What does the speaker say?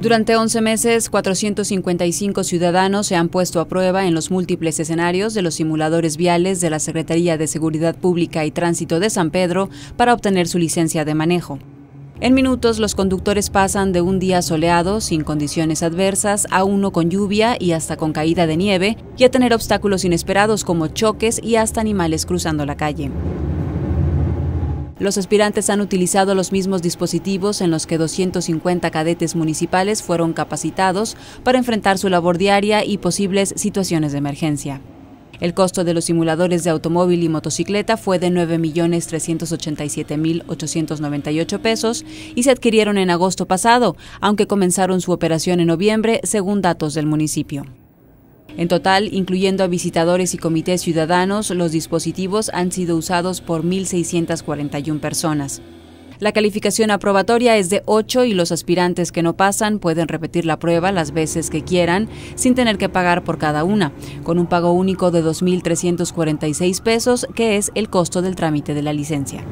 Durante 11 meses, 455 ciudadanos se han puesto a prueba en los múltiples escenarios de los simuladores viales de la Secretaría de Seguridad Pública y Tránsito de San Pedro para obtener su licencia de manejo. En minutos, los conductores pasan de un día soleado, sin condiciones adversas, a uno con lluvia y hasta con caída de nieve, y a tener obstáculos inesperados como choques y hasta animales cruzando la calle. Los aspirantes han utilizado los mismos dispositivos en los que 250 cadetes municipales fueron capacitados para enfrentar su labor diaria y posibles situaciones de emergencia. El costo de los simuladores de automóvil y motocicleta fue de 9.387.898 pesos y se adquirieron en agosto pasado, aunque comenzaron su operación en noviembre, según datos del municipio. En total, incluyendo a visitadores y comités ciudadanos, los dispositivos han sido usados por 1.641 personas. La calificación aprobatoria es de 8 y los aspirantes que no pasan pueden repetir la prueba las veces que quieran sin tener que pagar por cada una, con un pago único de 2.346 pesos, que es el costo del trámite de la licencia.